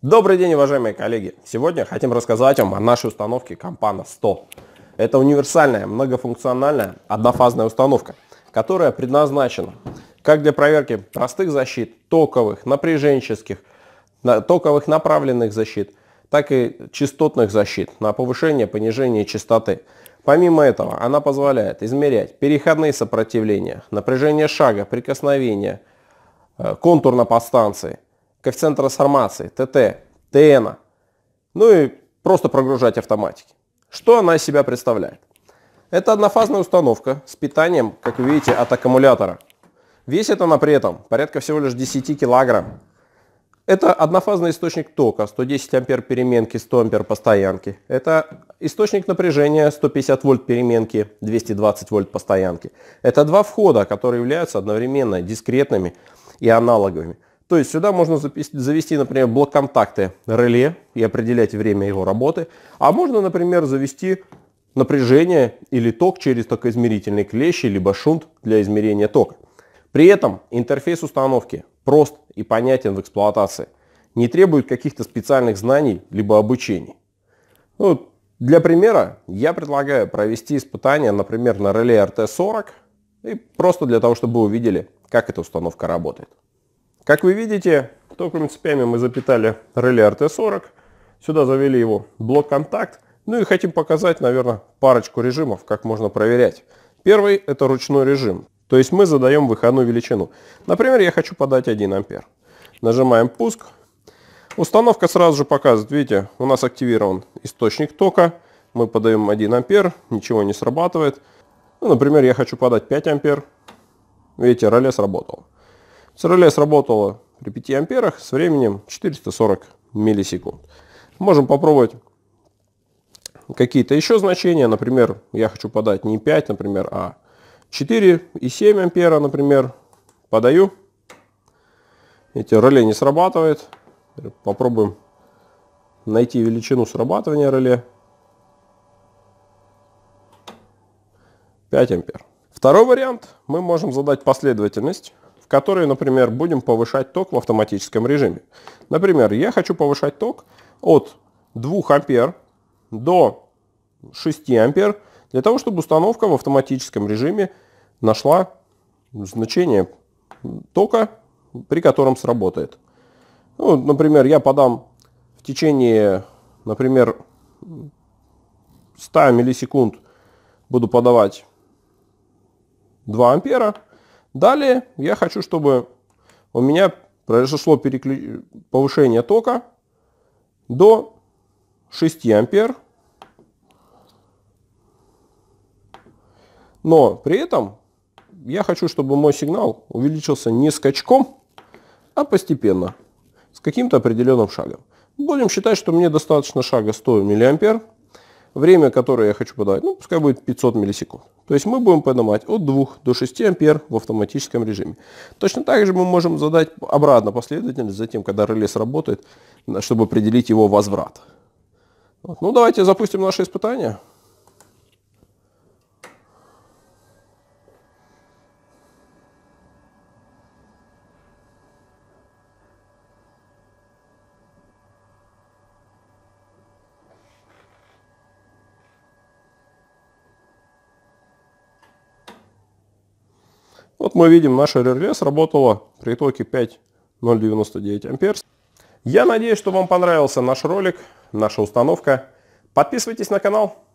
Добрый день, уважаемые коллеги! Сегодня хотим рассказать вам о нашей установке Компана 100. Это универсальная, многофункциональная, однофазная установка, которая предназначена как для проверки простых защит, токовых, напряженческих, токовых направленных защит, так и частотных защит на повышение, понижение частоты. Помимо этого, она позволяет измерять переходные сопротивления, напряжение шага, прикосновения, э, контур на подстанции – коэффициент трансформации, ТТ, ТН, ну и просто прогружать автоматики. Что она из себя представляет? Это однофазная установка с питанием, как вы видите, от аккумулятора. Весит она при этом порядка всего лишь 10 килограмм. Это однофазный источник тока, 110 ампер переменки, 100 ампер постоянки. Это источник напряжения, 150 вольт переменки, 220 вольт постоянки. Это два входа, которые являются одновременно дискретными и аналоговыми. То есть сюда можно завести, например, блок контакты реле и определять время его работы. А можно, например, завести напряжение или ток через токоизмерительный клещ, либо шунт для измерения тока. При этом интерфейс установки прост и понятен в эксплуатации. Не требует каких-то специальных знаний, либо обучений. Ну, для примера я предлагаю провести испытание, например, на реле RT40, и просто для того, чтобы вы увидели, как эта установка работает. Как вы видите, током цепями мы запитали реле RT40, сюда завели его блок-контакт, ну и хотим показать, наверное, парочку режимов, как можно проверять. Первый – это ручной режим, то есть мы задаем выходную величину. Например, я хочу подать 1 ампер. Нажимаем пуск. Установка сразу же показывает, видите, у нас активирован источник тока, мы подаем 1 ампер, ничего не срабатывает. Ну, например, я хочу подать 5 ампер, видите, реле сработало. С реле сработало при 5 амперах с временем 440 миллисекунд. Можем попробовать какие-то еще значения. Например, я хочу подать не 5, например, а 4 и 7 ампера, например. Подаю. Эти реле не срабатывает. Попробуем найти величину срабатывания реле. 5 ампер. Второй вариант. Мы можем задать последовательность которые, например, будем повышать ток в автоматическом режиме. Например, я хочу повышать ток от 2 ампер до 6 ампер, для того, чтобы установка в автоматическом режиме нашла значение тока, при котором сработает. Ну, например, я подам в течение, например, 100 миллисекунд буду подавать 2 ампера, Далее я хочу, чтобы у меня произошло переклю... повышение тока до 6 ампер. Но при этом я хочу, чтобы мой сигнал увеличился не скачком, а постепенно, с каким-то определенным шагом. Будем считать, что мне достаточно шага 100 миллиампер. Время, которое я хочу подавать, ну, пускай будет 500 миллисекунд. То есть мы будем поднимать от 2 до 6 ампер в автоматическом режиме. Точно так же мы можем задать обратно последовательность затем, когда реле сработает, чтобы определить его возврат. Вот. Ну, давайте запустим наше испытание. Вот мы видим, наша РРВ работала при токе 5,099 ампер. Я надеюсь, что вам понравился наш ролик, наша установка. Подписывайтесь на канал.